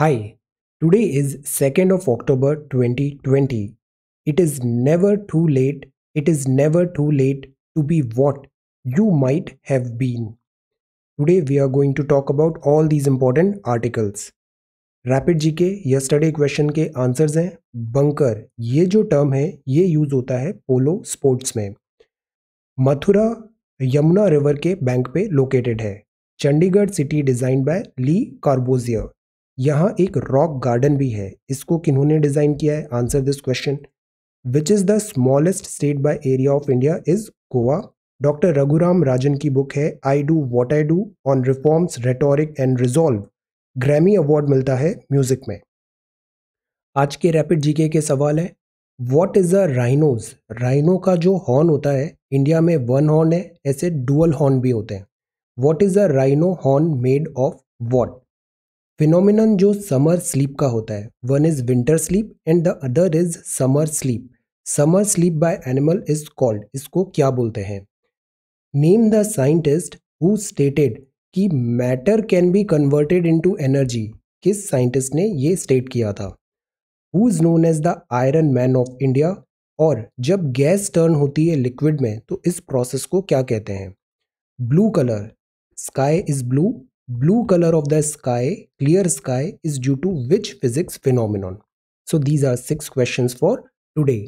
Hi, today is 2nd of October 2020. It is never too late, it is never too late to be what you might have been. Today we are going to talk about all these important articles. Rapid G K yesterday question के answers हैं bunker ये जो term है ये use होता है polo sports में Mathura Yamuna river के बैंक पे लोकेटेड है Chandigarh city design by Le Corbusier यहाँ एक रॉक गार्डन भी है इसको किन्होंने डिज़ाइन किया है answer this question which is the smallest state by area of India is Goa doctor Raghuram Rajan की बुक है I do what I do on reforms rhetoric and resolve Grammy award मिलता है म्यूजिक में आज के रैपिड जीके के सवाल है what is a rhinos rhino का जो हॉर्न होता है इंडिया में वन हॉर्न है ऐसे डुअल हॉर्न भी होते हैं what is a rhino horn made of what phenomenon जो समर स्लीप का होता है one is winter sleep and the other is summer sleep summer sleep by animal is called इसको क्या बोलते हैं name the scientist who stated कि matter can be converted into energy किस साइंटिस्ट ने ये स्टेट किया था who is known as the iron man of India और जब गैस टर्न होती है लिक्विड में तो इस प्रोसेस को क्या कहते हैं blue colour sky is blue blue color of the sky, clear sky is due to which physics phenomenon? So these are six questions for today.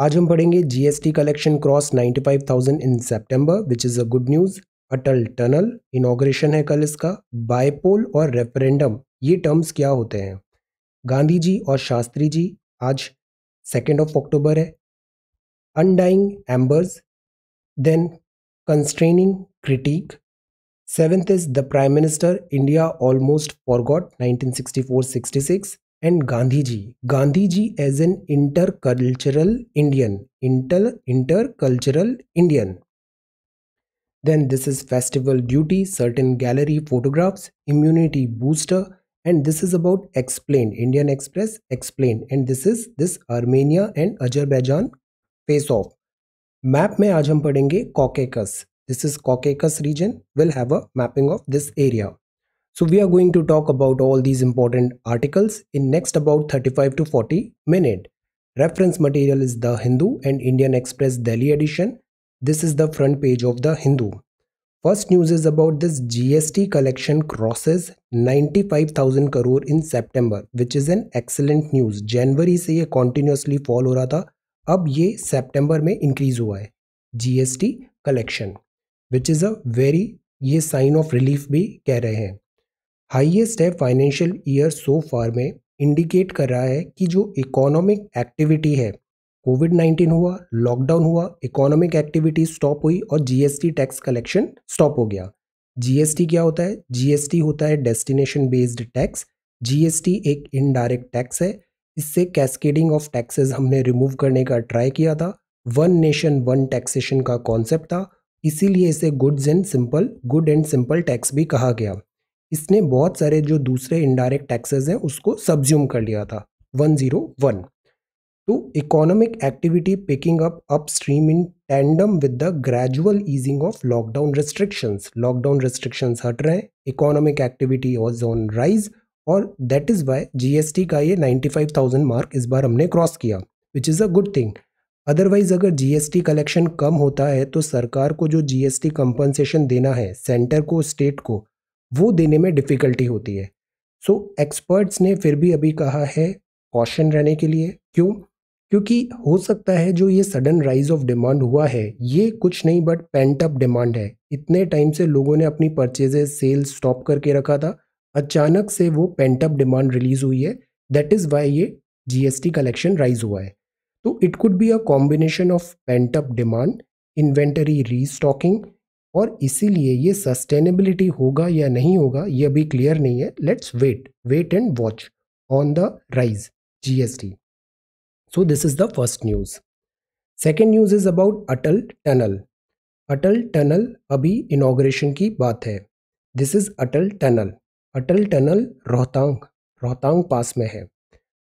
आज हम पढ़ेंगे GST collection cross 95,000 in September which is a good news Atal tunnel inauguration है कल इसका bypoll और referendum ये terms क्या होते हैं गांधी जी और शास्त्री जी आज सेकेंड ऑफ अक्टूबर है undying embers then constraining critic Seventh is the Prime Minister, India almost forgot 1964-66 and Gandhiji. Gandhiji as an intercultural Indian, inter intercultural Indian. Then this is festival duty, certain gallery photographs, immunity booster, and this is about explained Indian Express explained, and this is this Armenia and Azerbaijan face off. Map में आज हम पढ़ेंगे Caucasus this is Caucasus region, will have a mapping of this area. So we are going to talk about all these important articles in next about 35 to 40 minute. Reference material is The Hindu and Indian Express Delhi edition. This is the front page of The Hindu. First news is about this GST collection crosses 95,000 crore in September, which is an excellent news. se ye continuously fall ho raha tha. Ab ye September में increase हुआ है GST collection. Which is a very ये sign of relief भी कह रहे हैं highest है financial year so फार में इंडिकेट कर रहा है कि जो इकोनॉमिक एक्टिविटी है कोविड नाइन्टीन हुआ लॉकडाउन हुआ इकोनॉमिक एक्टिविटी स्टॉप हुई और जीएसटी टैक्स कलेक्शन स्टॉप हो गया जीएसटी क्या होता है जीएसटी होता है डेस्टिनेशन बेस्ड टैक्स जीएसटी एक इनडायरेक्ट टैक्स है इससे कैस्केडिंग ऑफ टैक्सेस हमने रिमूव करने का ट्राई किया था वन नेशन वन टैक्सेशन का कॉन्सेप्ट था इसीलिए इसे goods and simple good and simple tax भी कहा गया इसने बहुत सारे जो दूसरे इनडायरेक्ट टैक्सेस हैं उसको सब्ज्यूम कर लिया था 101 to economic activity picking up stream in tandem with the gradual easing of lockdown restrictions lockdown restrictions हट रहे हैं economic activity was on rise और दैट इज़ वाई जी का ये नाइन्टी मार्क इस बार हमने क्रॉस किया which is a good thing otherwise अगर जीएसटी कलेक्शन कम होता है तो सरकार को जो जीएसटी कंपनसेशन देना है सेंटर को स्टेट को वो देने में डिफ़िकल्टी होती है सो so, एक्सपर्ट्स ने फिर भी अभी कहा है कॉशन रहने के लिए क्यों क्योंकि हो सकता है जो ये सडन राइज ऑफ डिमांड हुआ है ये कुछ नहीं बट पेंट अप डिमांड है इतने टाइम से लोगों ने अपनी परचेजेज सेल्स स्टॉप करके रखा था अचानक से वो पेंट अप डिमांड रिलीज हुई है दैट इज़ वाई ये जीएसटी कलेक्शन राइज हुआ है तो it could be a combination of pent up demand inventory restocking और इसीलिए ये सस्टेनेबिलिटी होगा या नहीं होगा ये अभी क्लियर नहीं है let's wait wait and watch on the rise GST so this is the first news second news is about Atal tunnel Atal tunnel अभी इनाग्रेशन की बात है this is Atal tunnel Atal tunnel Rohtang Rohtang pass में है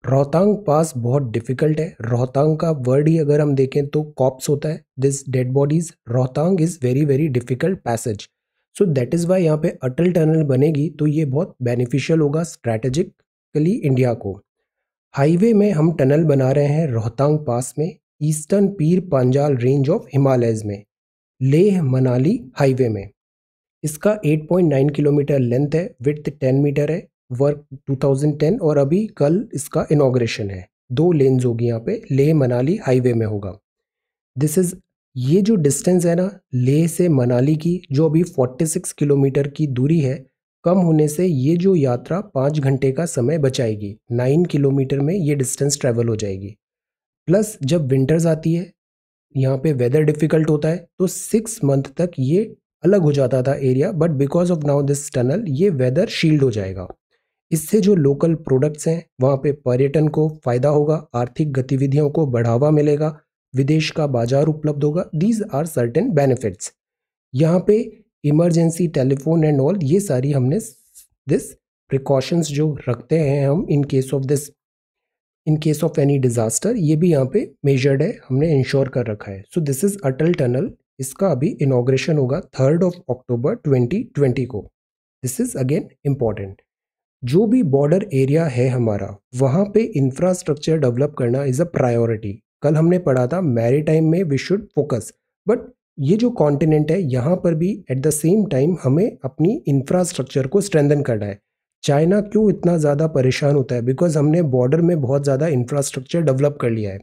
रोहतांग पास बहुत डिफिकल्ट है रोहतांग का वर्ड ही अगर हम देखें तो कॉप्स होता है this dead bodies Rohtang is very very difficult passage so that is why यहाँ पे अटल टनल बनेगी तो ये बहुत बेनिफिशियल होगा स्ट्रैटेजिकली इंडिया को हाईवे में हम टनल बना रहे हैं रोहतांग पास में ईस्टर्न पीर पांजाल रेंज ऑफ हिमालयज में लेह मनाली हाईवे में इसका 8.9 किलोमीटर लेंथ है विथ 10 मीटर है वर्क 2010 और अभी कल इसका इनाग्रेशन है दो लेन्स होगी यहाँ पे लेह मनाली हाईवे में होगा दिस इज़ ये जो डिस्टेंस है ना लेह से मनाली की जो अभी 46 किलोमीटर की दूरी है कम होने से ये जो यात्रा पाँच घंटे का समय बचाएगी नाइन किलोमीटर में ये डिस्टेंस ट्रेवल हो जाएगी प्लस जब विंटर्स आती है यहाँ पे वेदर डिफ़िकल्ट होता है तो सिक्स मंथ तक ये अलग हो जाता था area but because of now this tunnel ये वेदर शील्ड हो जाएगा इससे जो लोकल प्रोडक्ट्स हैं वहाँ पे पर्यटन को फ़ायदा होगा आर्थिक गतिविधियों को बढ़ावा मिलेगा विदेश का बाजार उपलब्ध होगा दीज आर सर्टेन बेनिफिट्स यहाँ पे इमरजेंसी टेलीफोन एंड ऑल ये सारी हमने दिस प्रिकॉशंस जो रखते हैं हम in case of this in case of any disaster ये भी यहाँ पे मेजर्ड है हमने इंश्योर कर रखा है so this is Atal tunnel इसका अभी इनाग्रेशन होगा थर्ड ऑफ अक्टूबर 2020 को दिस इज़ अगेन इम्पॉर्टेंट जो भी बॉर्डर एरिया है हमारा वहाँ पे इंफ्रास्ट्रक्चर डेवलप करना इज़ अ प्रायोरिटी कल हमने पढ़ा था मैरी टाइम में वी शुड फोकस बट ये जो कॉन्टिनेंट है यहाँ पर भी एट द सेम टाइम हमें अपनी इंफ्रास्ट्रक्चर को स्ट्रेंथन करना है चाइना क्यों इतना ज़्यादा परेशान होता है बिकॉज हमने बॉर्डर में बहुत ज़्यादा इंफ्रास्ट्रक्चर डेवलप कर लिया है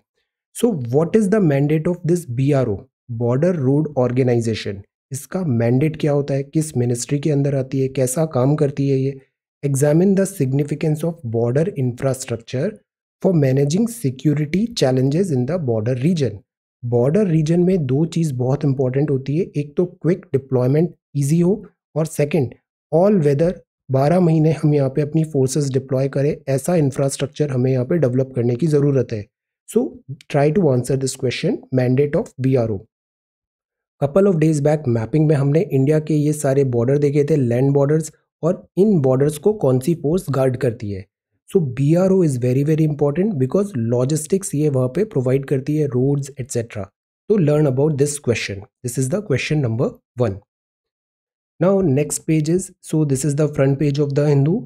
so what is the mandate of this B R O border road organisation इसका मैंडेट क्या होता है किस मिनिस्ट्री के अंदर आती है कैसा काम करती है ये examine the significance of border infrastructure for managing security challenges in the border region. Border region में दो चीज़ बहुत इंपॉर्टेंट होती है एक तो क्विक डिप्लॉयमेंट ईजी हो और सेकेंड ऑल वेदर 12 महीने हम यहाँ पे अपनी फोर्सेस डिप्लॉय करें ऐसा इंफ्रास्ट्रक्चर हमें यहाँ पे डेवलप करने की ज़रूरत है so try to answer this question mandate of B R O couple of days back mapping में हमने इंडिया के ये सारे बॉर्डर देखे थे लैंड बॉर्डर्स और इन बॉर्डर्स को कौन सी फोर्स गार्ड करती है so B R O is very very important because logistics ये वहाँ पे प्रोवाइड करती है रोड्स एट्सेट्रा तो learn about this question this is the question number one now next page is so this is the front page of the Hindu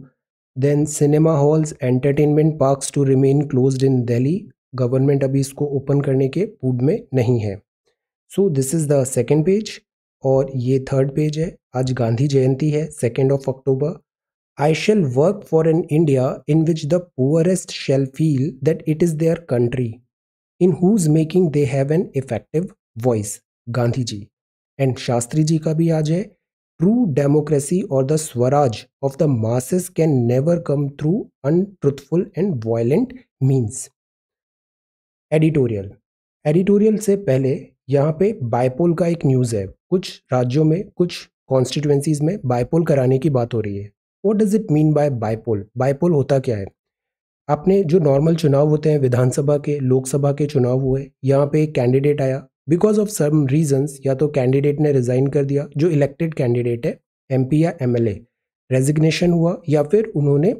then cinema halls entertainment parks to remain close in Delhi government अभी इसको open करने के mood में नहीं है so this is the second page और ये third page है आज गांधी जयंती है second of October I shall work for an India in which the poorest shall feel that it is their country in whose making they have an effective voice Gandhi ji and Shastri ji का भी आज है true democracy और the swaraj of the masses can never come through untruthful and violent means editorial editorial से पहले यहाँ पे bypoll का एक न्यूज़ है कुछ राज्यों में कुछ कॉन्स्टिट्यूंसीज में बायपोल कराने की बात हो रही है what does it mean by bypoll bypoll होता क्या है अपने जो नॉर्मल चुनाव होते हैं विधानसभा के लोकसभा के चुनाव हुए यहाँ पे एक कैंडिडेट आया बिकॉज ऑफ सम रीजंस या तो कैंडिडेट ने रिज़ाइन कर दिया जो इलेक्टेड कैंडिडेट है एम या एम रेजिग्नेशन हुआ या फिर उन्होंने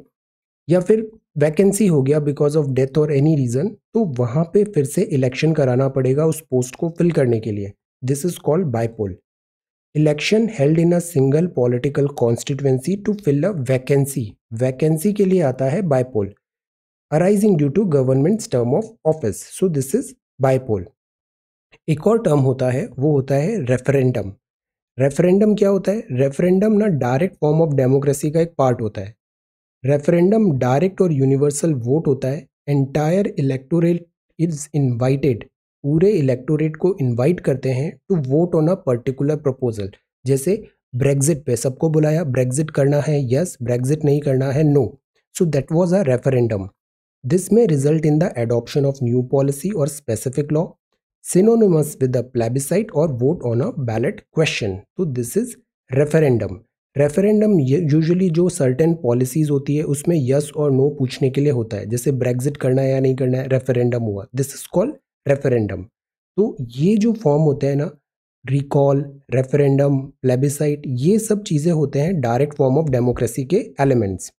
या फिर वैकेंसी हो गया बिकॉज ऑफ डेथ और एनी रीज़न तो वहाँ पे फिर से इलेक्शन कराना पड़ेगा उस पोस्ट को फिल करने के लिए this is called bypoll election held in a single political constituency to fill a vacancy vacancy के लिए आता है bypoll arising due to government term of office so this is bypoll एक और टर्म होता है वो होता है रेफरेंडम रेफरेंडम क्या होता है रेफरेंडम ना डायरेक्ट फॉर्म ऑफ डेमोक्रेसी का एक पार्ट होता है रेफरेंडम डायरेक्ट और यूनिवर्सल वोट होता है एंटायर इलेक्टोरेट इज इन्वाइटेड पूरे इलेक्टोरेट को इनवाइट करते हैं to vote on a particular proposal जैसे ब्रेग्जिट पे सबको बुलाया ब्रेग्जिट करना है यस ब्रेग्जिट नहीं करना है no so that was a referendum this में result in the adoption of new policy और specific law synonymous with a plebiscite और vote on a ballot question तो this is referendum referendum usually जो certain policies होती है उसमें yes और no पूछने के लिए होता है जैसे ब्रेग्जिट करना है या नहीं करना है रेफरेंडम हुआ दिस इज कॉल्ड रेफरेंडम तो ये जो फॉर्म होते हैं ना रिकॉल रेफरेंडम प्लेबिसाइट ये सब चीज़ें होते हैं डायरेक्ट फॉर्म ऑफ डेमोक्रेसी के elements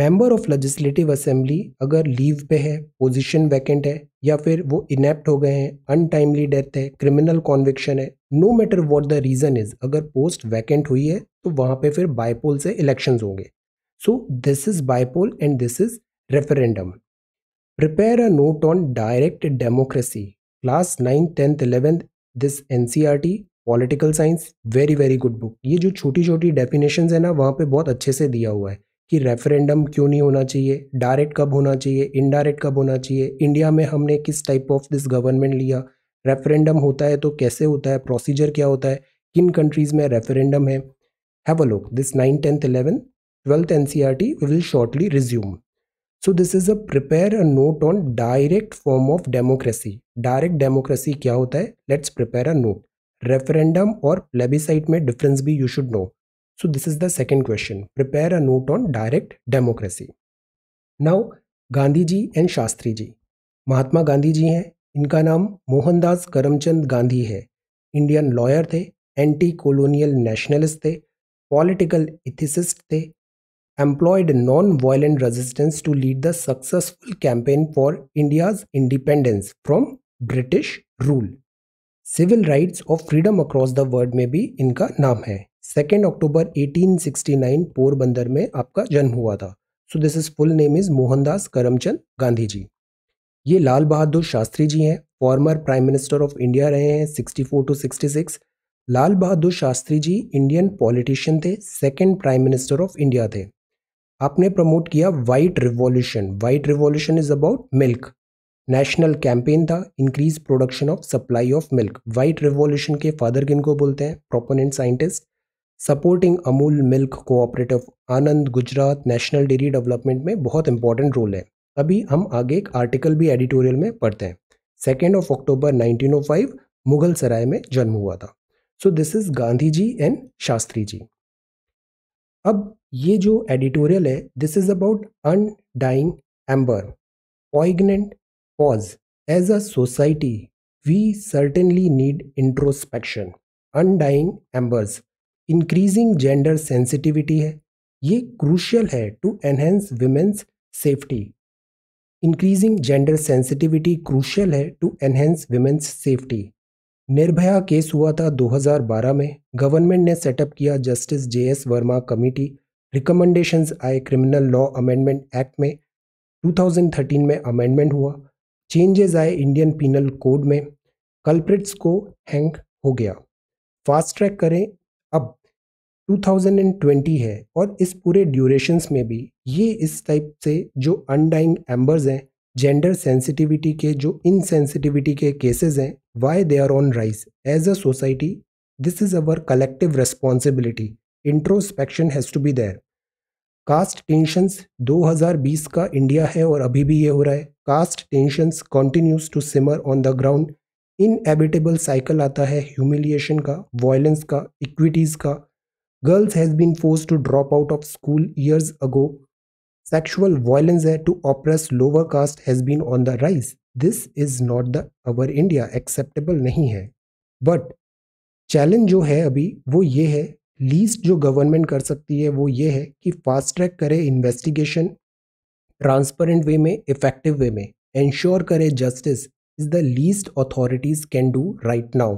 member of legislative assembly अगर लीव पे है पोजीशन वैकेंट है या फिर वो इनेप्ट हो गए हैं अनटाइमली डेथ है क्रिमिनल कॉन्विक्शन है no matter what the reason is अगर पोस्ट वैकेंट हुई है तो वहाँ पे फिर बायपोल से इलेक्शंस होंगे so this is bypoll and this is referendum Prepare a note on direct democracy. Class 9, 10th, 11th, this टी political science very very good book ये जो छोटी छोटी डेफिनेशन है ना वहाँ पे बहुत अच्छे से दिया हुआ है कि रेफरेंडम क्यों नहीं होना चाहिए डायरेक्ट कब होना चाहिए इनडायरेक्ट कब होना चाहिए इंडिया में हमने किस टाइप ऑफ दिस गवर्नमेंट लिया रेफरेंडम होता है तो कैसे होता है प्रोसीजर क्या होता है किन कंट्रीज़ में रेफरेंडम है have a look this nine tenth eleven twelfth N C R T we will shortly resume so this is a prepare a note on direct form of democracy direct democracy क्या होता है let's prepare a note referendum और plebiscite में difference भी you should know so this is the second question prepare a note on direct democracy now Gandhi ji and Shastri ji Mahatma Gandhi जी हैं इनका नाम मोहनदास करमचंद गांधी है इंडियन लॉयर थे एंटी कॉलोनियल नेशनलिस्ट थे पॉलिटिकल इथिसिस्ट थे employed non-violent resistance to lead the successful campaign for India's independence from British rule. Civil rights और freedom across the world में भी इनका नाम है सेकेंड अक्टूबर 1869 पोरबंदर में आपका जन्म हुआ था so this is full name is Mohandas Karamchand Gandhi ji ये लाल बहादुर शास्त्री जी हैं former prime minister of India रहे हैं 64 two 66 Lal Bahadur Shastri ji Indian politician थे second prime minister of India थे आपने प्रमोट किया white revolution white revolution is about milk national campaign था increase production of supply of milk white revolution के father किन को बोलते हैं proponent scientist supporting Amul milk cooperative Anand Gujarat national dairy development में बहुत इंपॉर्टेंट रोल है अभी हम आगे एक आर्टिकल भी एडिटोरियल में पढ़ते हैं second of October 1905 Mughal Sarai में जन्म हुआ था so this is Gandhi ji and Shastri ji अब ये जो एडिटोरियल है this is about undying ember poignant pause as a society we certainly need introspection undying embers increasing gender sensitivity है ये क्रूशियल है to enhance women's safety increasing gender sensitivity crucial है to enhance women's safety Nirbhaya case हुआ था 2012 में government ने set up किया justice J S Verma committee recommendations आए क्रिमिनल लॉ अमेंडमेंट एक्ट में 2013 में अमेंडमेंट हुआ चेंजेस आए इंडियन पिनल कोड में कल्प्रिट्स को हैंग हो गया फास्ट ट्रैक करें अब 2020 है और इस पूरे ड्यूरेशंस में भी ये इस टाइप से जो अनडाइंग एम्बर्स हैं जेंडर सेंसिटिविटी के जो इनसेंसिटिविटी के केसेस हैं why they are on rise as a society this is our collective responsibility introspection has to be there caste tensions 2020 का इंडिया है और अभी भी ये हो रहा है caste tensions continues to simmer on the ground abettable cycle आता है ह्यूमिलिएशन का वॉयलेंस का इक्विटीज़ का girls has been force to drop out of school years ago sexual violence है to oppress lower caste has been on the rise this is not the our India acceptable नहीं है but challenge जो है अभी वो ये है least जो गवर्नमेंट कर सकती है वो ये है कि फास्ट ट्रैक करे इन्वेस्टिगेशन ट्रांसपेरेंट वे में इफेक्टिव वे में एंश्योर करे justice is the least authorities can do right now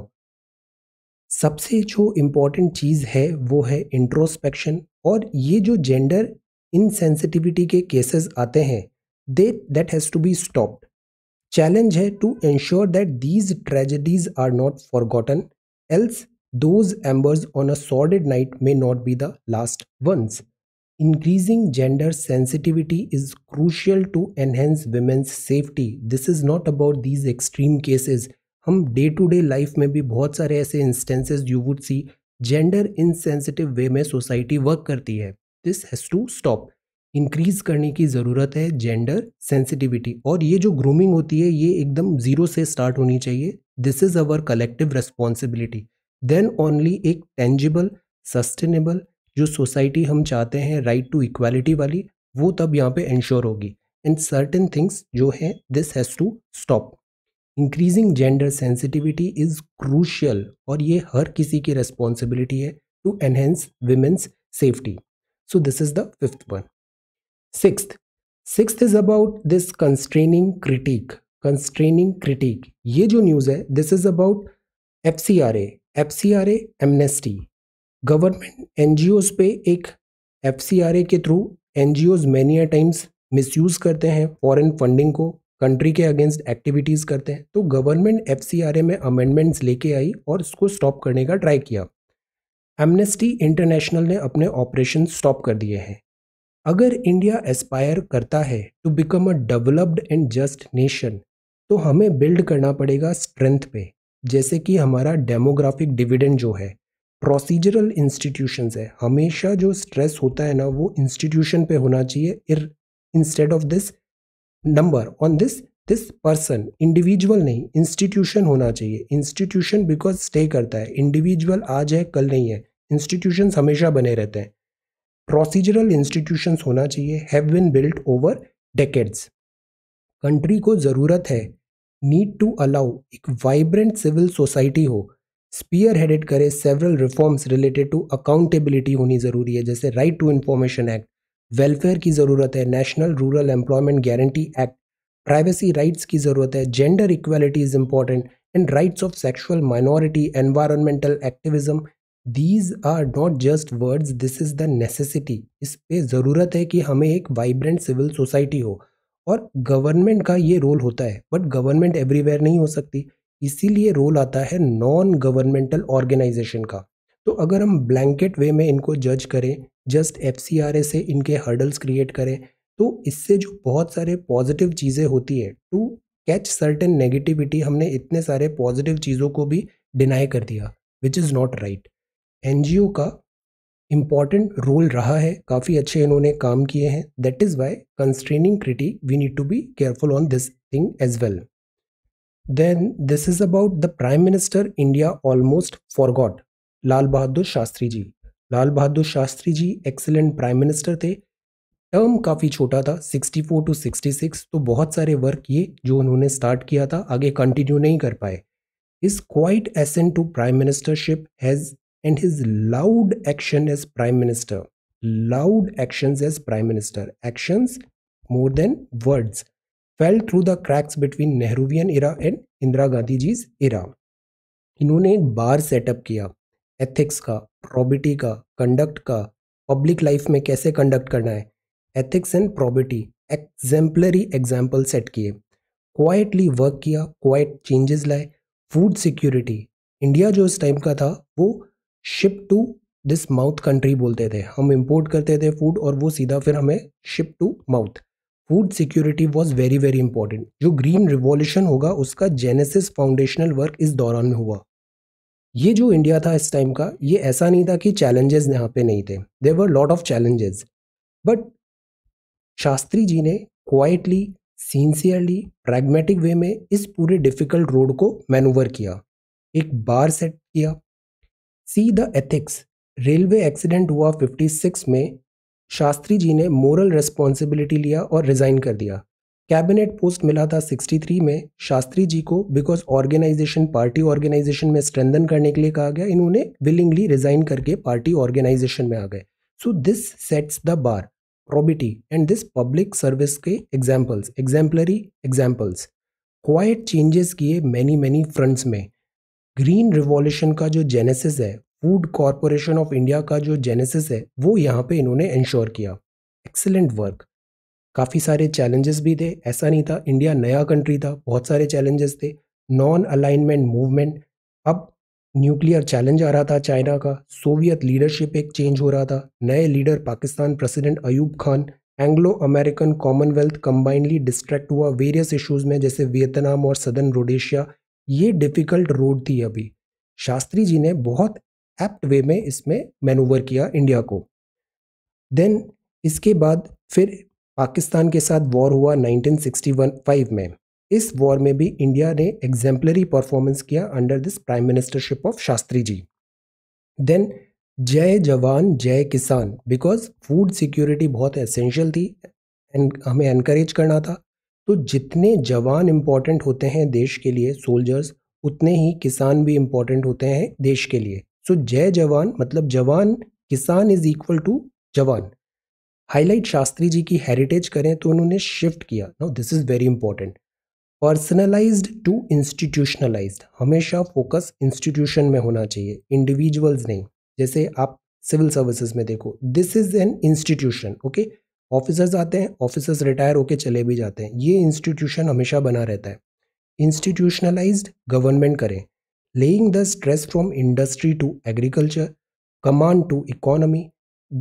सबसे जो इम्पोर्टेंट चीज़ है वो है इंट्रोस्पेक्शन और ये जो जेंडर इनसेंसिटिविटी के केसेस आते हैं they that has to be stopped challenge है to ensure that these tragedies are not forgotten else Those embers on a sordid night may not be the last ones. Increasing gender sensitivity is crucial to enhance women's safety. This is not about these extreme cases. हम day to day life में भी बहुत सारे ऐसे instances you would see gender insensitive way में society work करती है this has to stop increase करने की ज़रूरत है जेंडर सेंसिटिविटी और ये जो ग्रूमिंग होती है ये एकदम ज़ीरो से स्टार्ट होनी चाहिए this is our collective responsibility then only एक टेंजिबल सस्टेनेबल जो सोसाइटी हम चाहते हैं राइट टू इक्वालिटी वाली वो तब यहाँ पे इंश्योर होगी एंड सर्टेन थिंग्स जो है this has to stop increasing gender sensitivity is crucial और ये हर किसी की रेस्पॉन्सिबिलिटी है to enhance women's safety so this is the fifth one six six is about this constraining critic constraining critic ये जो न्यूज़ है this is about F C R A F C R amnesty government N पे एक F के through N G many a times miss करते हैं foreign funding को country के अगेंस्ट एक्टिविटीज़ करते हैं तो गवर्नमेंट एफ में अमेंडमेंट्स लेके आई और इसको स्टॉप करने का ट्राई किया एमनेस्टी इंटरनेशनल ने अपने ऑपरेशन स्टॉप कर दिए हैं अगर इंडिया एस्पायर करता है to become a developed and just nation तो हमें बिल्ड करना पड़ेगा स्ट्रेंथ पे जैसे कि हमारा डेमोग्राफिक डिविडेंड जो है प्रोसीजरल इंस्टीट्यूशंस है हमेशा जो स्ट्रेस होता है ना वो इंस्टीट्यूशन पे होना चाहिए uh instead of this number on this this person individual नहीं इंस्टीट्यूशन होना चाहिए इंस्टीट्यूशन बिकॉज स्टे करता है इंडिविजुअल आज है कल नहीं है इंस्टीट्यूशन हमेशा बने रहते हैं प्रोसीजरल इंस्टीट्यूशंस होना चाहिए have been built over decades country को ज़रूरत है नीड टू अलाउ एक वाइब्रेंट सिविल सोसाइटी हो स्पीयर हेडेड करे several reforms related to accountability होनी ज़रूरी है जैसे right to information act welfare की ज़रूरत है national rural employment guarantee act privacy rights की ज़रूरत है gender equality is important and rights of sexual minority environmental activism these are not just words this is the necessity इस पे ज़रूरत है कि हमें एक वाइब्रेंट सिविल सोसाइटी हो और गवर्नमेंट का ये रोल होता है बट गवर्नमेंट एवरीवेयर नहीं हो सकती इसीलिए रोल आता है नॉन गवर्नमेंटल ऑर्गेनाइजेशन का तो अगर हम ब्लैंकेट वे में इनको जज करें जस्ट एफ से इनके हर्डल्स क्रिएट करें तो इससे जो बहुत सारे पॉजिटिव चीज़ें होती है टू कैच सर्टेन नेगेटिविटी हमने इतने सारे पॉजिटिव चीज़ों को भी डिनाई कर दिया विच इज़ नॉट राइट एन का इम्पॉर्टेंट रोल रहा है काफ़ी अच्छे इन्होंने काम किए हैं that is why constraining critic we need to be careful on this thing as well then this is about the prime minister India almost forgot Lal Bahadur Shastri ji Lal Bahadur Shastri ji excellent prime minister थे term काफ़ी छोटा था 64 टू सिक्सटी तो बहुत सारे work ये जो उन्होंने स्टार्ट किया था आगे कंटिन्यू नहीं कर पाए इस quiet ascent to prime ministership has and his loud action as prime minister loud actions as prime minister actions more than words fell through the cracks between Nehruvian era and Indira Gandhi ji's era इन्होंने एक बार set up किया ethics का probity का conduct का public life में कैसे conduct करना है ethics and probity exemplary example set किए क्वाइटली वर्क किया क्वाइट चेंजेस लाए फूड सिक्योरिटी इंडिया जो उस टाइम का था वो ship to this mouth country बोलते थे हम इम्पोर्ट करते थे फूड और वो सीधा फिर हमें ship to mouth food security was very very important जो ग्रीन रिवॉल्यूशन होगा उसका जेनेसिस फाउंडेशनल वर्क इस दौरान में हुआ ये जो इंडिया था इस टाइम का ये ऐसा नहीं था कि चैलेंजेस यहाँ पे नहीं थे there were lot of challenges but Shastri ji ने क्वाइटली सिंसियरली प्रैग्मेटिक वे में इस पूरे डिफ़िकल्ट रोड को मैनूवर किया एक बार सेट किया see the ethics railway accident हुआ 56 में शास्त्री जी ने मोरल रिस्पॉन्सिबिलिटी लिया और रिज़ाइन कर दिया कैबिनेट पोस्ट मिला था 63 में शास्त्री जी को बिकॉज ऑर्गेनाइजेशन पार्टी ऑर्गेनाइजेशन में स्ट्रेंथन करने के लिए कहा गया इन्होंने विलिंगली रिज़ाइन करके पार्टी ऑर्गेनाइजेशन में आ गए so this sets the bar probity and this public service के examples exemplary examples quiet changes किए मैनी मैनी फ्रंट्स में ग्रीन रिवॉल्यूशन का जो जेनेसिस है फूड कॉरपोरेशन ऑफ इंडिया का जो जेनेसिस है वो यहाँ पे इन्होंने इंश्योर किया एक्सेलेंट वर्क काफ़ी सारे चैलेंजेस भी थे ऐसा नहीं था इंडिया नया कंट्री था बहुत सारे चैलेंजेस थे नॉन अलाइनमेंट मूवमेंट अब न्यूक्लियर चैलेंज आ रहा था चाइना का सोवियत लीडरशिप एक चेंज हो रहा था नए leader Pakistan president Ayub Khan Anglo American commonwealth combinedly distract हुआ वेरियस इश्यूज में जैसे वियतनाम और सदन रोडेशिया ये डिफ़िकल्ट रोड थी अभी शास्त्री जी ने बहुत एप्ट वे में इसमें मैनूवर किया इंडिया को देन इसके बाद फिर पाकिस्तान के साथ वॉर हुआ 1965 में इस वॉर में भी इंडिया ने एग्जैम्पलरी परफॉर्मेंस किया under this prime ministership of Shastri ji then जय जवान जय किसान बिकॉज फूड सिक्योरिटी बहुत एसेंशियल थी एंड हमें इनक्रेज करना था तो जितने जवान इम्पोर्टेंट होते हैं देश के लिए सोल्जर्स उतने ही किसान भी इम्पोर्टेंट होते हैं देश के लिए सो जय जवान मतलब जवान किसान इज इक्वल टू जवान हाईलाइट शास्त्री जी की हेरिटेज करें तो उन्होंने शिफ्ट किया now this is very important personalise to institutionalise हमेशा फोकस इंस्टीट्यूशन में होना चाहिए इंडिविजुअल्स नहीं जैसे आप सिविल सर्विसेज में देखो this is an institution okay officers आते हैं ऑफिसर्स रिटायर होके चले भी जाते हैं ये इंस्टीट्यूशन हमेशा बना रहता है इंस्टीट्यूशनलाइज गवर्नमेंट करें laying the stress from industry to agriculture command to economy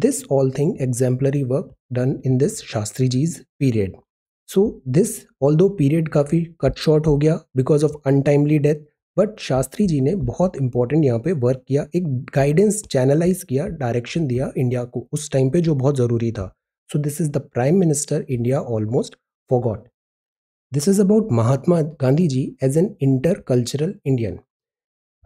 this all thing exemplary work done in this Shastri ji's period so this all दो पीरियड काफ़ी कट शॉर्ट हो गया because of untimely death but Shastri ji ने बहुत important यहाँ पे work किया एक गाइडेंस चैनलाइज किया डायरेक्शन दिया इंडिया को उस टाइम पे जो बहुत ज़रूरी था So this is the Prime Minister India almost forgot. This is about Mahatma Gandhi ji as an intercultural Indian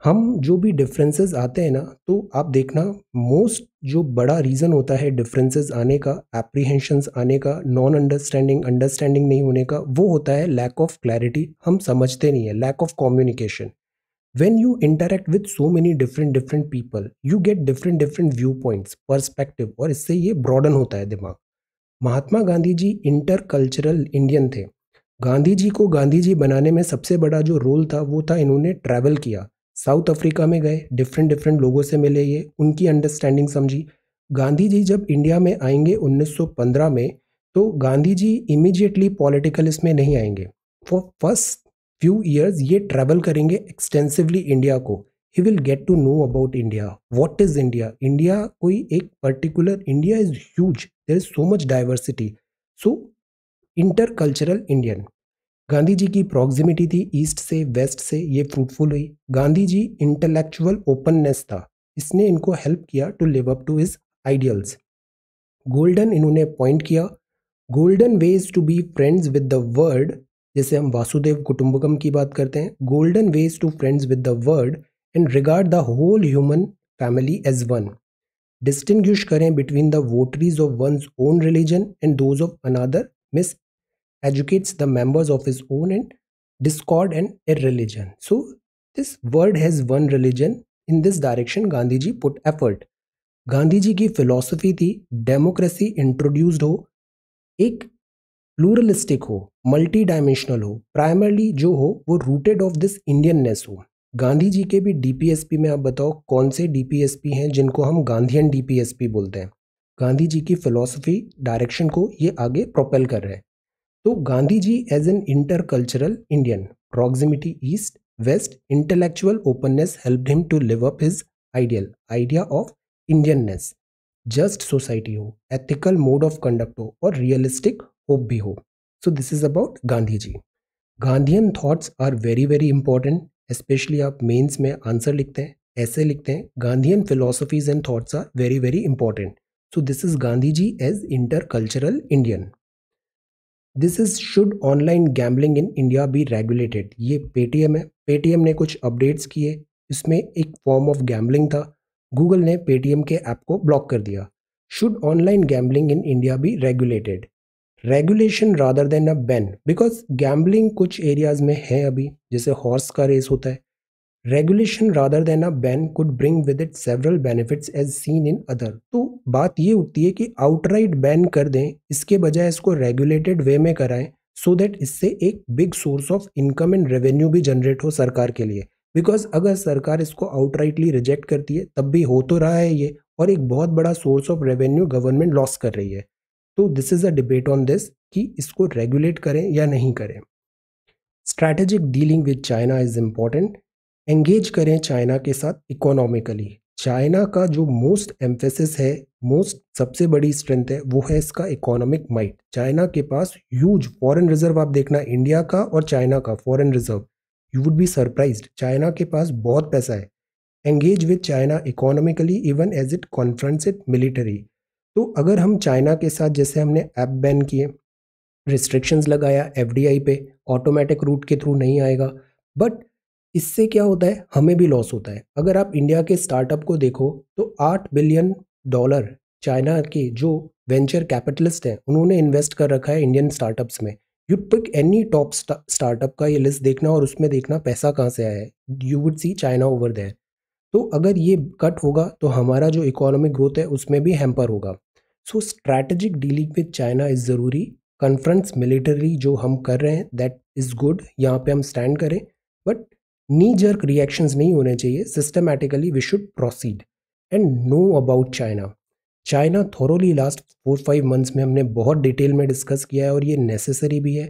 हम जो भी डिफरेंसेस आते हैं ना तो आप देखना मोस्ट जो बड़ा रीज़न होता है डिफरेंसेस आने का एप्रीहेंशंस आने का नॉन अंडरस्टैंडिंग अंडरस्टैंडिंग नहीं होने का वो होता है लैक ऑफ क्लैरिटी हम समझते नहीं है lack of communication you interact with so many different different people you get different different view points perspective और इससे ये ब्रॉडन होता है दिमाग Mahatma Gandhi ji inter cultural Indian थे गांधी जी को गांधी जी बनाने में सबसे बड़ा जो रोल था वो था इन्होंने ट्रैवल किया साउथ अफ्रीका में गए डिफरेंट डिफरेंट लोगों से मिले ये उनकी अंडरस्टैंडिंग समझी गांधी जी जब इंडिया में आएंगे 1915 में तो गांधी जी इमिजिएटली पॉलिटिकल इसमें नहीं आएंगे फॉर फर्स्ट फ्यू ईयर्स ये ट्रैवल करेंगे एक्सटेंसिवली इंडिया को ही will get to know about India what is India India कोई एक particular India is huge there is so much diversity so intercultural Indian Gandhi ji की प्रॉक्सिमिटी थी ईस्ट से waste से ये फ्रूटफुल हुई गांधी जी इंटेलेक्चुअल ओपननेस था इसने इनको हेल्प किया to live up to his ideals golden इन्होंने अपॉइंट किया golden ways to be friends with the world जैसे हम वासुदेव कुटुंबकम की बात करते हैं golden ways to friends with the world and regard the whole human family as one distinguish करें between the votaries of one's own religion and those of another miseducates the members of his own and and a religion so this world has one religion in this direction Gandhi ji put effort Gandhi ji की philosophy थी democracy introduced हो एक pluralistic हो multi dimensional हो primarily जो हो वो rooted of this Indianness हो गांधी जी के भी डीपीएसपी में आप बताओ कौन से डीपीएसपी हैं जिनको हम गांधीयन डीपीएसपी बोलते हैं गांधी जी की फिलॉसफी डायरेक्शन को ये आगे प्रोपेल कर रहे हैं तो Gandhi ji as an intercultural Indian proximity east west intellectual openness help him to live up his ideal idea of Indianness just society हो एथिकल मोड ऑफ कंडक्ट हो और रियलिस्टिक होप भी हो so this is about Gandhi ji Gandhian thoughts are very very important specially आप mains में answer लिखते हैं ऐसे लिखते हैं Gandhian philosophies and thoughts are very very important so this is Gandhi ji as inter cultural Indian this is should online gambling in India be regulated ये Paytm है Paytm ने कुछ अपडेट्स किए इसमें एक फॉर्म ऑफ गैम्बलिंग था गूगल ने Paytm के ऐप को ब्लॉक कर दिया should online gambling in India be regulated regulation rather than a ban because gambling कुछ एरियाज में है अभी जैसे हॉर्स का रेस होता है regulation rather than a ban could bring with it several benefits as seen in other तो बात ये उठती है कि आउटराइट बैन कर दें इसके बजाय इसको रेगुलेटेड वे में कराएं सो so दैट इससे एक big source of income and revenue भी जनरेट हो सरकार के लिए बिकॉज अगर सरकार इसको आउटराइटली रिजेक्ट करती है तब भी हो तो रहा है ये और एक बहुत बड़ा source of revenue government loss कर रही है तो this is a debate on this कि इसको रेगुलेट करें या नहीं करें strategic dealing with China is important engage करें चाइना के साथ इकोनॉमिकली चाइना का जो मोस्ट एम्फेसिस है मोस्ट सबसे बड़ी स्ट्रेंथ है वो है इसका इकोनॉमिक माइट चाइना के पास ह्यूज फॉरेन रिजर्व आप देखना इंडिया का और चाइना का foreign reserve you would be surprise China के पास बहुत पैसा है engage with China economically even as it conference it military तो अगर हम चाइना के साथ जैसे हमने ऐप बैन किए रिस्ट्रिक्शंस लगाया एफ पे ऑटोमेटिक रूट के थ्रू नहीं आएगा बट इससे क्या होता है हमें भी लॉस होता है अगर आप इंडिया के स्टार्टअप को देखो तो आठ बिलियन डॉलर चाइना के जो वेंचर कैपिटलिस्ट हैं उन्होंने इन्वेस्ट कर रखा है इंडियन स्टार्टअप्स में you pick any top startup का ये लिस्ट देखना और उसमें देखना पैसा कहाँ से आया है you would see China over there तो अगर ये कट होगा तो हमारा जो इकोनॉमिक ग्रोथ है उसमें भी हैम्पर होगा so strategic dealing with China is ज़रूरी कन्फ्रंट्स मिलिटरी जो हम कर रहे हैं दैट इज़ गुड यहाँ पे हम स्टैंड करें बट नी जर्क रिएक्शंस नहीं होने चाहिए systematically we should proceed and know about China China thoroughly last four five months में हमने बहुत डिटेल में डिस्कस किया है और ये नेसेसरी भी है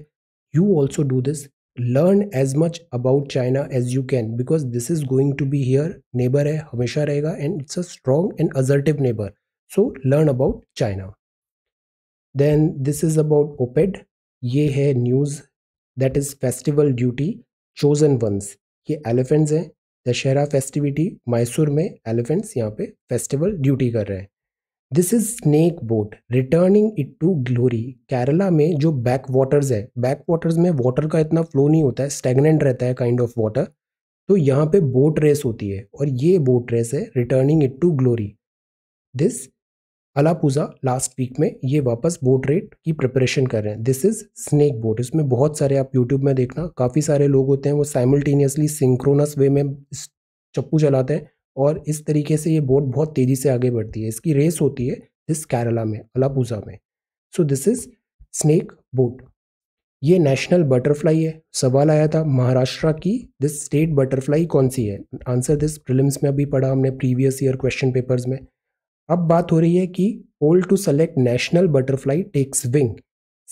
you also do this learn as much about China as you can because this is going to be here neighbour है हमेशा रहेगा and it's a strong and assertive neighbour so learn about China then this is about op-ed ये है news that is festival duty chosen ones ये elephants हैं Dussehra festivity Mysore में elephants यहाँ पे फेस्टिवल ड्यूटी कर रहे हैं this is snake boat returning it to glory Kerala में जो बैक वाटर्स है बैक वाटर्स में वाटर का इतना फ्लो नहीं होता है स्टेगनेंट रहता है काइंड ऑफ वाटर तो यहाँ पे बोट रेस होती है और ये बोट रेस है returning it to glory this Alappuzha last week में ये वापस बोट रेट की प्रिपरेशन कर रहे हैं दिस इज स्नेक बोट इसमें बहुत सारे आप यूट्यूब में देखना काफ़ी सारे लोग होते हैं वो साइमल्टेनियसली सिंक्रोनस वे में चप्पू चलाते हैं और इस तरीके से ये बोट बहुत तेज़ी से आगे बढ़ती है इसकी रेस होती है दिस केरला में अलापूजा में so this is snake boat ये नेशनल बटरफ्लाई है सवाल आया था महाराष्ट्र की दिस स्टेट बटरफ्लाई कौन सी है आंसर दिस प्रिलिम्स में अभी पढ़ा हमने प्रीवियस ईयर क्वेश्चन पेपर्स में अब बात हो रही है कि old to select national butterfly takes wing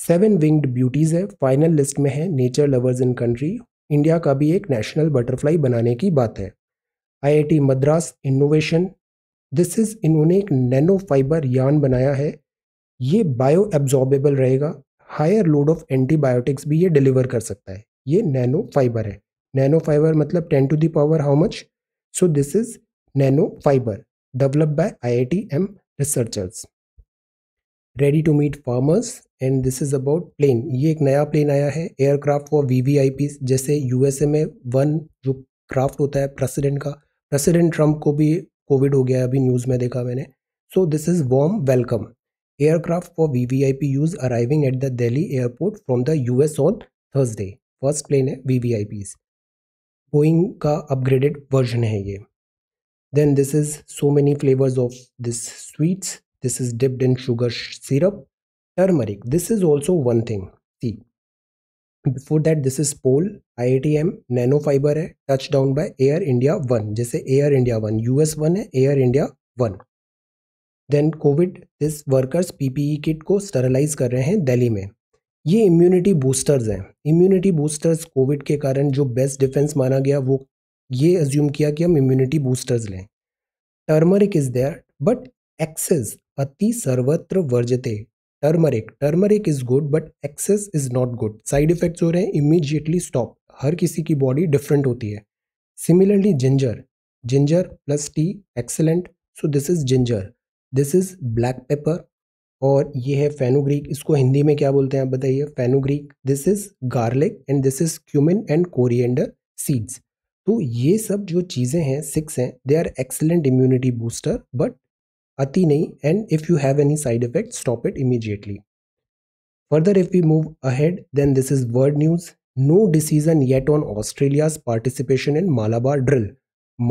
seven winged beauties है फाइनल लिस्ट में है nature lovers in country India का भी एक नेशनल बटरफ्लाई बनाने की बात है IIT Madras innovation this is इन्होंने एक नैनो फाइबर यान बनाया है ये बायो एब्जॉर्बेबल रहेगा हायर लोड ऑफ एंटीबायोटिक्स भी ये डिलीवर कर सकता है ये नैनो फाइबर है नैनो फाइबर मतलब ten to the power how much so this is nano fibre developed by IITM researchers. Ready to meet farmers and this is about plane ये एक नया प्लेन आया है aircraft for V V I P जैसे USA में one जो craft होता है प्रेसिडेंट का प्रेसिडेंट ट्रंप को भी कोविड हो गया है अभी न्यूज़ में देखा मैंने so this is warm welcome aircraft for V V I P use arriving at the Delhi airport from the U S on Thursday first plane है V V I Ps Boeing का upgraded version है ये then this is so many flavors of this sweets this is dipped in sugar syrup turmeric this is also one thing see before that this is poll I I T M nano fibre है touch down by Air India One जैसे Air India One US One है Air India One then covid this workers PPE kit को sterilise कर रहे हैं दिल्ली में ये immunity boosters हैं इम्यूनिटी बूस्टर्स कोविड के कारण जो बेस्ट डिफेंस माना गया वो ये एज्यूम किया कि हम इम्यूनिटी बूस्टर्स लें turmeric is there but excess अति सर्वत्र वर्जते turmeric turmeric is good but excess is not good side effects हो रहे हैं इमीजिएटली स्टॉप हर किसी की बॉडी डिफरेंट होती है similarly ginger ginger plus tea excellent so this is ginger this is black pepper और ये है फेनोग्रीक इसको हिंदी में क्या बोलते हैं आप बताइए fenugreek this is garlic and this is cumin and coriander seeds तो ये सब जो चीज़ें हैं सिक्स हैं they are excellent immunity booster but अति नहीं and if you have any side effect stop it immediately further if we move ahead then this is world news no decision yet on Australia's participation in Malabar drill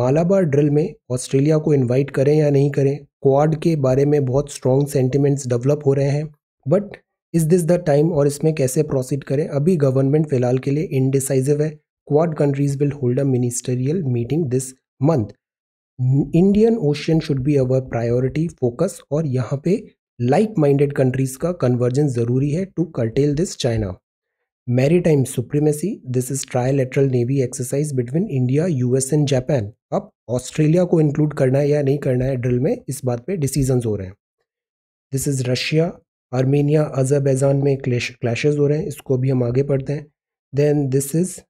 Malabar drill में Australia को invite करें या नहीं करें quad के बारे में बहुत स्ट्रॉन्ग सेंटिमेंट्स डेवलप हो रहे हैं but is this the time और इसमें कैसे प्रोसीड करें अभी गवर्नमेंट फ़िलहाल के लिए इनडिसाइजिव है Quad countries will hold a ministerial meeting this month. Indian Ocean should be our priority focus और यहाँ पे लाइक माइंडेड कंट्रीज का कन्वर्जेंस जरूरी है to curtail this China maritime supremacy this is trilateral navy exercise between India US and Japan अब Australia को include करना है या नहीं करना है ड्रिल में इस बात पे डिसीजन हो रहे हैं this is Russia Armenia Azerbaijan में क्लैश क्लैशेज हो रहे हैं इसको भी हम आगे पढ़ते हैं then this is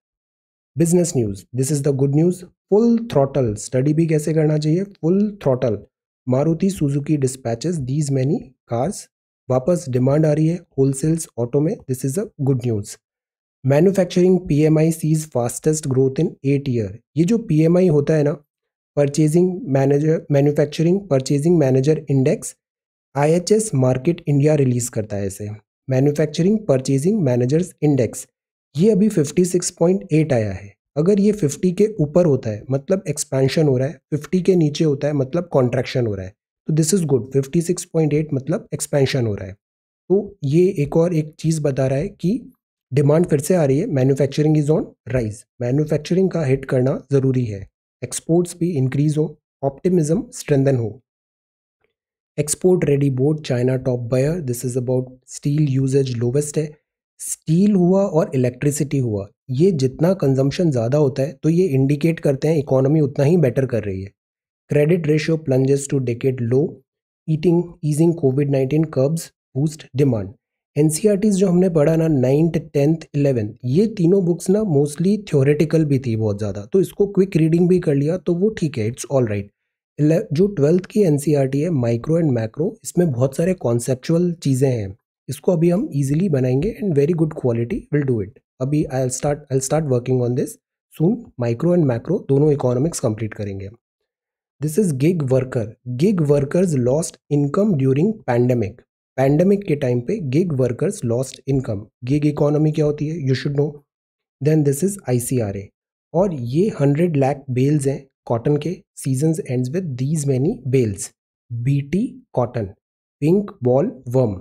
business news this is the good news full throttle study भी कैसे करना चाहिए full throttle Maruti Suzuki dispatches these many cars वापस डिमांड आ रही है होलसेल्स ऑटो में this is a good news manufacturing I sees fastest growth in eight year ये जो पी एम आई होता है ना purchasing manager manufacturing purchasing manager index I H S Markit India release करता है इसे मैन्युफैक्चरिंग परचेजिंग मैनेजर्स इंडेक्स ये अभी 56.8 आया है अगर ये 50 के ऊपर होता है मतलब एक्सपेंशन हो रहा है 50 के नीचे होता है मतलब कॉन्ट्रैक्शन हो रहा है तो दिस इज़ गुड 56.8 मतलब एक्सपेंशन हो रहा है तो ये एक और एक चीज़ बता रहा है कि डिमांड फिर से आ रही है manufacturing is on rise manufacturing का हिट करना ज़रूरी है एक्सपोर्ट्स भी इंक्रीज हो ऑप्टिमिज्म स्ट्रेंदन हो export ready board China top buyer this is about steel usages lowest है स्टील हुआ और इलेक्ट्रिसिटी हुआ ये जितना कंजम्पशन ज़्यादा होता है तो ये इंडिकेट करते हैं इकोनॉमी उतना ही बेटर कर रही है credit ratio plunges to decade low eating easing covid nineteen curbs boost demand an जो हमने पढ़ा ना नाइन्थ टेंथ इलेवेंथ ये तीनों बुक्स ना मोस्टली थ्योरेटिकल भी थी बहुत ज़्यादा तो इसको क्विक रीडिंग भी कर लिया तो वो ठीक है इट्स ऑल राइट जो ट्वेल्थ की एन e है माइक्रो एंड मैक्रो इसमें बहुत सारे कॉन्सेपचुअल चीज़ें हैं इसको अभी हम इजीली बनाएंगे and very good quality will do it अभी I start I start working on this soon micro and macro दोनों इकोनॉमिक्स कंप्लीट करेंगे this is gig worker gig workers lost income during pandemic pandemic के time पे gig workers lost income gig economy क्या होती है you should know then this is I और ये hundred lakh bales हैं कॉटन के season ends with these many bells T cotton pink bollworm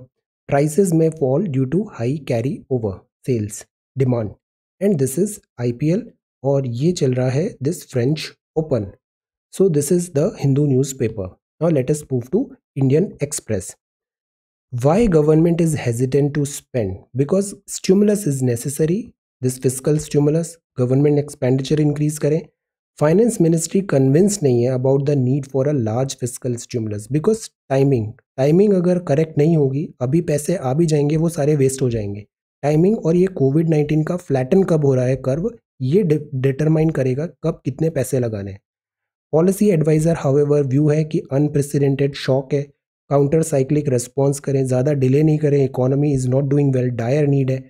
Prices may fall due to high carry over sales demand. And this is IPL or ye chal raha hai this french open so this is the hindu newspaper now let us move to indian express why government is hesitant to spend because stimulus is necessary this fiscal stimulus government expenditure increase kare finance ministry convince नहीं है about the need for a large fiscal stimulus because timing timing अगर correct नहीं होगी अभी पैसे आ भी जाएंगे वो सारे वेस्ट हो जाएंगे टाइमिंग और ये कोविड नाइन्टीन का फ्लैटन कब हो रहा है कर्व ये डिटरमाइन करेगा कब कितने पैसे लगाने हैं पॉलिसी एडवाइज़र हावेवर व्यू है कि अनप्रेसिडेंटेड शॉक है काउंटर साइक्लिक रेस्पॉन्स करें ज़्यादा डिले नहीं करें economy is not doing well dire need है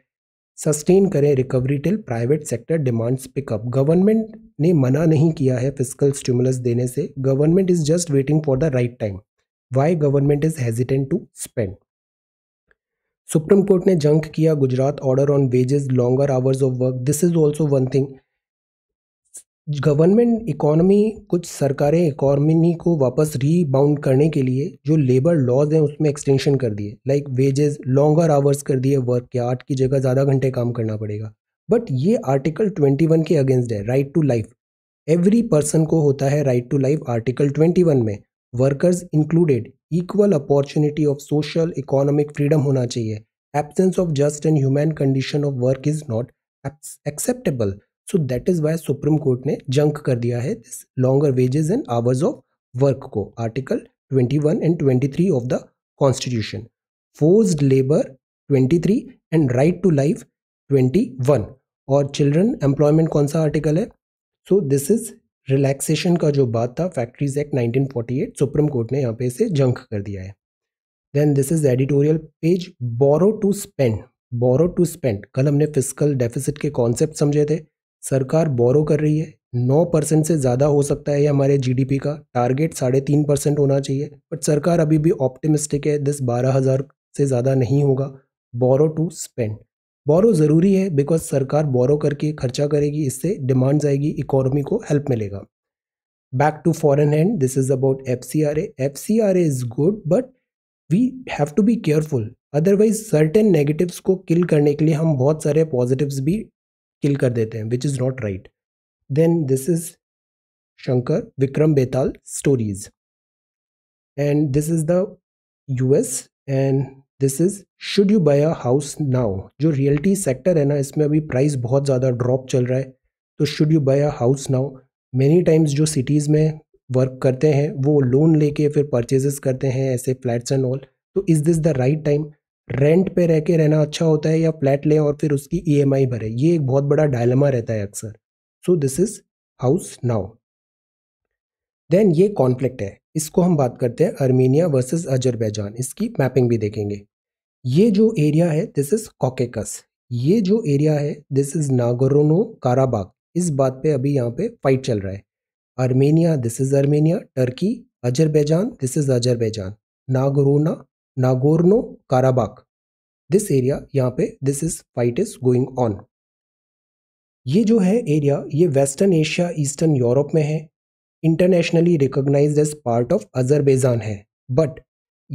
सस्टेन करें recovery till private sector demands pick up government ने मना नहीं किया है फिजिकल स्टिमुलस देने से government is just waiting for the right time why government is hesitant to spend supreme court ने जंक किया Gujarat order on wages longer hours of work this is also one thing government economy कुछ सरकारें economy को वापस rebound करने के लिए जो लेबर लॉज हैं उसमें एक्सटेंशन कर दिए लाइक वेजेस लॉन्गर आवर्स कर दिए वर्क के आठ की जगह ज़्यादा घंटे काम करना पड़ेगा बट ये आर्टिकल ट्वेंटी वन के अगेंस्ट है right to life every person को होता है right to life article twenty one में workers included equal opportunity of social economic freedom होना चाहिए absence of just and human condition of work is not acceptable so that is why supreme court ने junk कर दिया है this longer wages and hours of work को article 21 and 23 of the constitution force labour 23 and right to life 21 और children employment कौन सा article है so this is relaxation का जो बात था फैक्ट्रीज एक्ट 1948 सुप्रीम कोर्ट ने यहाँ पे इसे जंक कर दिया है then this is editorial page borrow to spend borrow to spend कल हमने फिजिकल डेफिसिट के कॉन्सेप्ट समझे थे सरकार बोरो कर रही है नौ परसेंट से ज़्यादा हो सकता है हमारे जीडीपी का टारगेट साढ़े तीन परसेंट होना चाहिए बट सरकार अभी भी ऑप्टिमिस्टिक है दस बारह हज़ार से ज़्यादा नहीं होगा बोरो टू स्पेंड बोरो ज़रूरी है बिकॉज सरकार बोरो करके खर्चा करेगी इससे डिमांड्स आएगी इकोनॉमी को हेल्प मिलेगा back to foreign hand about F C R A F C R A is good but we have to be careful otherwise certain negatives को किल करने के लिए हम बहुत सारे पॉजिटिव्स भी किल कर देते हैं which is not right then this is Shankar Vikram Betal stories and this is the U S and this is should you buy a house now जो रियल्टी सेक्टर है ना इसमें अभी प्राइस बहुत ज़्यादा ड्रॉप चल रहा है तो should you buy a house now many times जो सिटीज़ में वर्क करते हैं वो लोन लेके फिर परचेजेस करते हैं ऐसे फ्लैट्स एंड ऑल तो is this the right time rent पे रह के रहना अच्छा होता है या फ्लैट लें और फिर उसकी ई e भरें ये एक बहुत बड़ा डायलमा रहता है अक्सर so this is house now then ये कॉन्फ्लिक्ट है इसको हम बात करते हैं अर्मीनिया वर्सेस अजरबैजान इसकी मैपिंग भी देखेंगे ये जो एरिया है दिस इज़ कॉकेकस ये जो एरिया है दिस इज़ नागोरोनो काराबाग इस बात पे अभी यहाँ पे फाइट चल रहा है Armenia this is Armenia Turkey Azerbaijan this is Azerbaijan Nagorno Nagorno Karabakh this area यहाँ पे this is fight is going on ये जो है एरिया ये वेस्टर्न एशिया ईस्टर्न यूरोप में है internationally recognise as part of Azerbaijan है but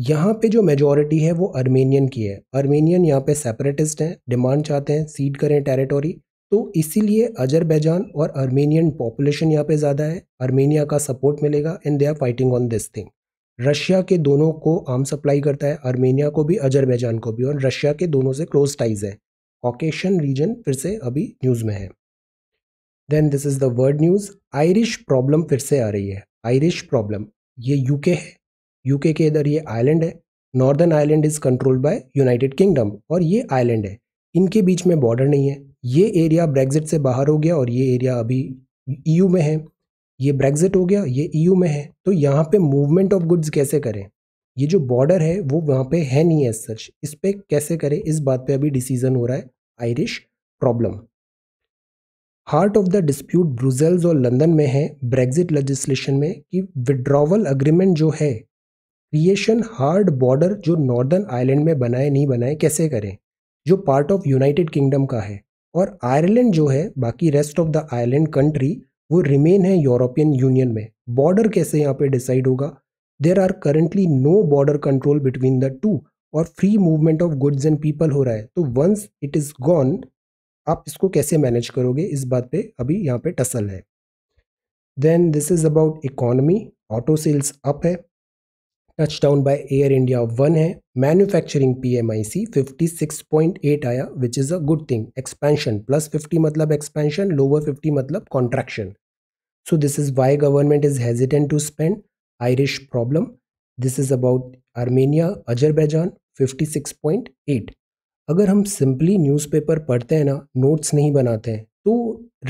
यहाँ पे जो मेजॉरिटी है वो अर्मेनियन की है अर्मेनियन यहाँ पे सेपरेटिस्ट हैं डिमांड चाहते हैं सीड करें टेरिटोरी तो इसीलिए अजरबैजान और अर्मेनियन पॉपुलेशन यहाँ पे ज़्यादा है अर्मेनिया का सपोर्ट मिलेगा and they are fighting on this thing Russia के दोनों को आम सप्लाई करता है आर्मेनिया को भी अजरबैजान को भी और रशिया के दोनों से क्लोज टाइज है ऑकेशन रीजन फिर से अभी न्यूज़ में है then this is the world news Irish problem फिर से आ रही है आयरिश प्रॉब्लम ये यूके है यूके के इधर ये आइलैंड है northern island is controlled by United Kingdom और ये आइलैंड है इनके बीच में बॉर्डर नहीं है ये एरिया ब्रेग्जिट से बाहर हो गया और ये एरिया अभी ईयू e में है ये ब्रेग्जिट हो गया ये ईयू e में है तो यहाँ पे मूवमेंट ऑफ गुड्स कैसे करें ये जो बॉर्डर है वो वहाँ पे है नहीं है सच इस पर कैसे करें इस बात पे अभी डिसीजन हो रहा है Irish problem heart of the dispute Brussels और लंदन में है ब्रेग्जिट लेजिस्लेशन में कि विड्रॉवल अग्रीमेंट जो है क्रिएशन हार्ड बॉर्डर जो नॉर्दर्न आयरलैंड में बनाए नहीं बनाए कैसे करें जो पार्ट ऑफ यूनाइटेड किंगडम का है और आयरलैंड जो है बाकी rest of the Ireland country वो रिमेन है यूरोपियन यूनियन में बॉर्डर कैसे यहाँ पे डिसाइड होगा there are currently no border control between the two और free movement of goods and people हो रहा है तो वंस इट इज़ गॉन आप इसको कैसे मैनेज करोगे इस बात पे अभी यहाँ पे टसल है then this is about economy auto sales up है touch down by Air India one है मैन्युफैक्चरिंग पीएमआईसी 56.8 आया which is a good thing expansion plus 50 मतलब एक्सपेंशन लोअर 50 मतलब contraction so this is why government is hesitant to spend Irish problem this is about Armenia Azerbaijan 56.8 अगर हम simply newspaper पढ़ते हैं ना notes नहीं बनाते हैं तो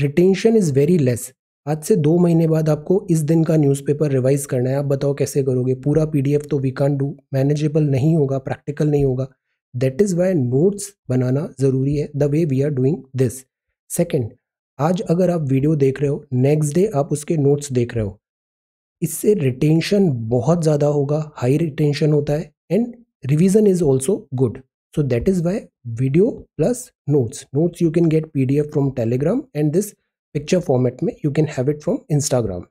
रिटेंशन इज़ वेरी लेस आज से दो महीने बाद आपको इस दिन का न्यूज़पेपर रिवाइज़ करना है आप बताओ कैसे करोगे पूरा पीडीएफ तो वी कान डू मैनेजेबल नहीं होगा प्रैक्टिकल नहीं होगा दैट इज़ वाई नोट्स बनाना ज़रूरी है the way we are doing this second आज अगर आप वीडियो देख रहे हो नेक्स्ट डे आप उसके नोट्स देख रहे हो इससे रिटेंशन बहुत ज़्यादा होगा हाई रिटेंशन होता है and revision is also good so is why video plus notes notes you can get P D F from Telegram and this picture format में you can have it from Instagram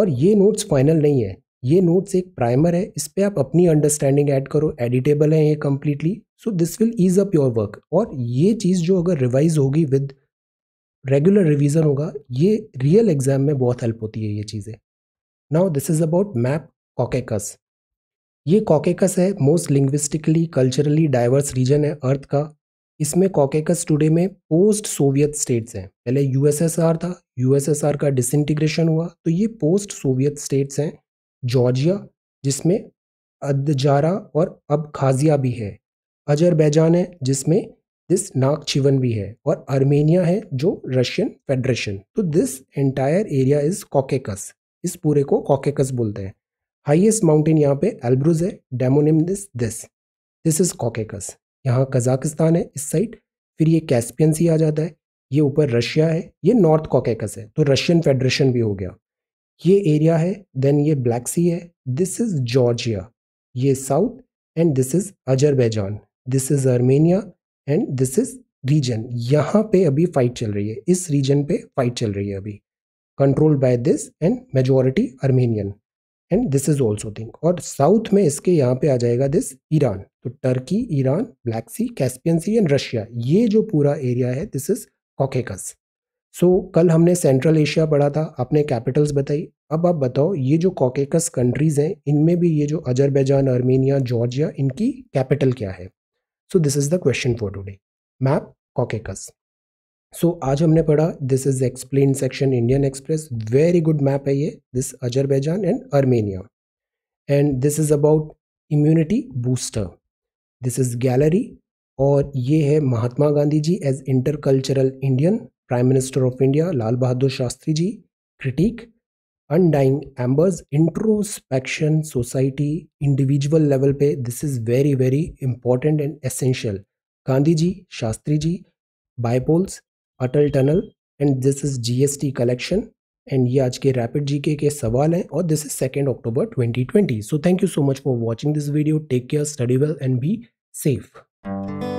और ये notes final नहीं है ये notes एक primer है इस पर आप अपनी अंडरस्टैंडिंग ऐड करो एडिटेबल है ये completely so this will ease up your work और ये चीज़ जो अगर रिवाइज होगी विद रेगुलर रिविजन होगा ये रियल एग्जाम में बहुत हेल्प होती है ये चीज़ें now this is about map Caucasus ये कॉकेकस है most linguistically culturally diverse region है अर्थ का इसमें कॉकेकस टुडे में पोस्ट सोवियत स्टेट्स हैं पहले यूएसएसआर था यूएसएसआर का डिसइंटीग्रेशन हुआ तो ये पोस्ट सोवियत स्टेट्स हैं जॉर्जिया जिसमें अदजारा और अब खाजिया भी है अजरबैजान है जिसमें दिस नागचिवन भी है और आर्मेनिया है जो रशियन फेडरेशन तो this entire area is Caucasus इस पूरे को कॉकेकस बोलते हैं हाइएस्ट माउंटेन यहाँ पे एल्ब्रूज है demonym this this this is Caucasus यहाँ कजाकिस्तान है इस साइड फिर ये कैस्पियन सी आ जाता है ये ऊपर रशिया है ये नॉर्थ कॉकेकस है तो रशियन फेडरेशन भी हो गया ये एरिया है देन ये ब्लैक सी है दिस इज़ जॉर्जिया ये south and this is Azerbaijan this is Armenia and this is region यहाँ पे अभी फाइट चल रही है इस रीजन पे फाइट चल रही है अभी controlled by this and majority Armenian and this is also thing और साउथ में इसके यहाँ पे आ जाएगा दिस ईरान तो Turkey Iran black sea Caspian sea and Russia ये जो पूरा एरिया है दिस इज कॉकेकस सो कल हमने सेंट्रल एशिया पढ़ा था आपने कैपिटल्स बताई अब आप बताओ ये जो कॉकेकस कंट्रीज़ हैं इनमें भी ये जो अजरबैजान आर्मेनिया जॉर्जिया इनकी कैपिटल क्या है so this is the question for today map Caucasus so so, आज हमने पढ़ा this is explain section Indian Express very good map है ये this Azerbaijan and Armenia and this is about immunity booster this is gallery और ये है Mahatma Gandhi ji as intercultural Indian prime minister of India Lal Bahadur Shastri ji critic undying embers introspection society individual level पे this is very very important and essential Gandhi ji Shastri ji bypolls Atal tunnel and this is GST collection and ये आज के rapid GK के सवाल हैं और this is second October 2020 so thank you so much for watching this video take care study well and be safe